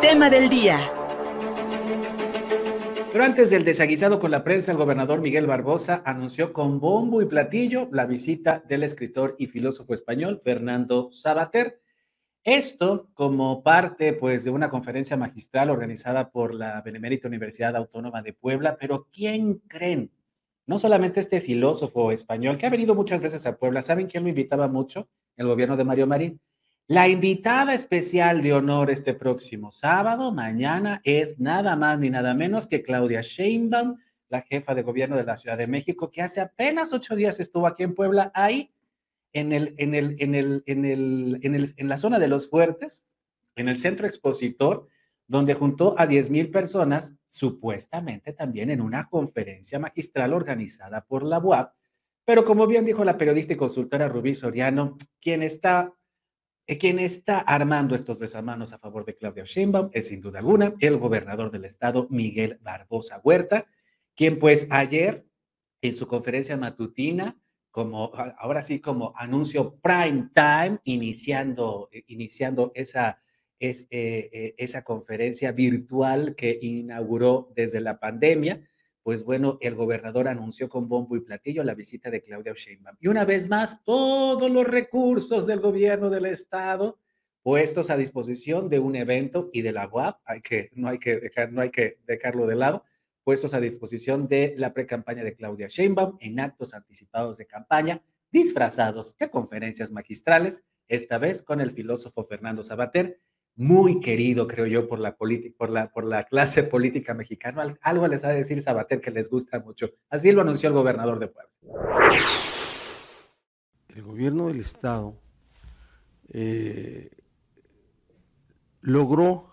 Tema del día. Pero antes del desaguisado con la prensa, el gobernador Miguel Barbosa anunció con bombo y platillo la visita del escritor y filósofo español Fernando Sabater. Esto como parte pues de una conferencia magistral organizada por la Benemérita Universidad Autónoma de Puebla, pero ¿quién creen? No solamente este filósofo español que ha venido muchas veces a Puebla, ¿saben quién lo invitaba mucho? El gobierno de Mario Marín. La invitada especial de honor este próximo sábado, mañana, es nada más ni nada menos que Claudia Sheinbaum, la jefa de gobierno de la Ciudad de México, que hace apenas ocho días estuvo aquí en Puebla, ahí en, la zona de los fuertes, en el centro expositor, donde juntó a 10 mil personas, supuestamente también en una conferencia magistral organizada por la UAP. Pero como bien dijo la periodista y consultora Rubí Soriano, quien está eh, quien está armando estos besamanos a favor de Claudia Sheinbaum es sin duda alguna el gobernador del estado, Miguel Barbosa Huerta, quien pues ayer en su conferencia matutina, como ahora sí como anuncio prime time, iniciando, eh, iniciando esa, es, eh, esa conferencia virtual que inauguró desde la pandemia, pues bueno, el gobernador anunció con bombo y platillo la visita de Claudia Sheinbaum. Y una vez más, todos los recursos del gobierno del estado puestos a disposición de un evento y de la UAP, hay que, no, hay que dejar, no hay que dejarlo de lado, puestos a disposición de la precampaña de Claudia Sheinbaum en actos anticipados de campaña, disfrazados de conferencias magistrales, esta vez con el filósofo Fernando Sabater, muy querido, creo yo, por la, por la, por la clase política mexicana. Algo les ha de decir Sabater que les gusta mucho. Así lo anunció el gobernador de Puebla. El gobierno del Estado eh, logró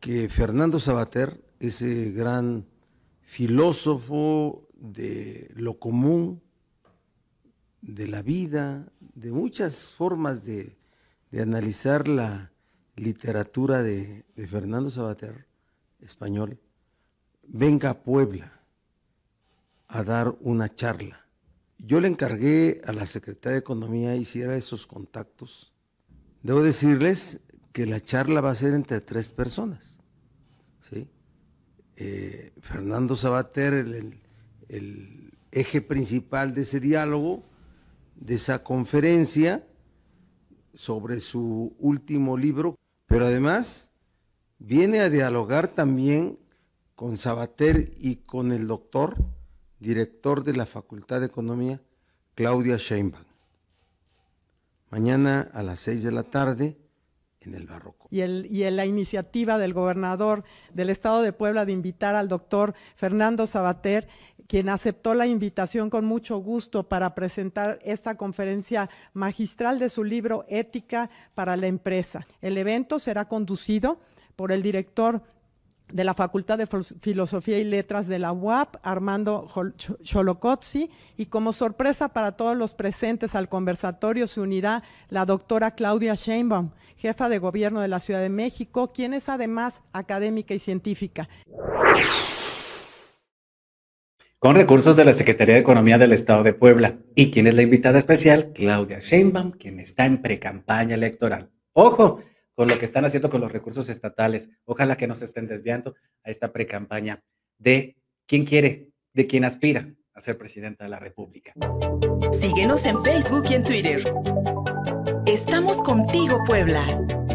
que Fernando Sabater, ese gran filósofo de lo común, de la vida, de muchas formas de, de analizar la, literatura de, Fernando Sabater, español, venga a Puebla a dar una charla. Yo le encargué a la Secretaría de Economía hiciera esos contactos. Debo decirles que la charla va a ser entre tres personas. ¿sí? Eh, Fernando Sabater, el, eje principal de ese diálogo, de esa conferencia sobre su último libro, pero además viene a dialogar también con Sabater y con el doctor, director de la Facultad de Economía, Claudia Sheinbaum. Mañana a las seis de la tarde en el barroco. Y, el, y en la iniciativa del gobernador del estado de Puebla de invitar al doctor Fernando Sabater, quien aceptó la invitación con mucho gusto para presentar esta conferencia magistral de su libro Ética para la Empresa. El evento será conducido por el director de la Facultad de Filosofía y Letras de la UAP, Armando Cholocotzi, y como sorpresa para todos los presentes al conversatorio se unirá la doctora Claudia Sheinbaum, jefa de gobierno de la Ciudad de México, quien es además académica y científica con recursos de la Secretaría de Economía del Estado de Puebla. ¿Y quién es la invitada especial? Claudia Sheinbaum, quien está en precampaña electoral. Ojo con lo que están haciendo con los recursos estatales. Ojalá que no se estén desviando a esta precampaña de quién quiere, de quién aspira a ser presidenta de la República. Síguenos en Facebook y en Twitter. Estamos contigo, Puebla.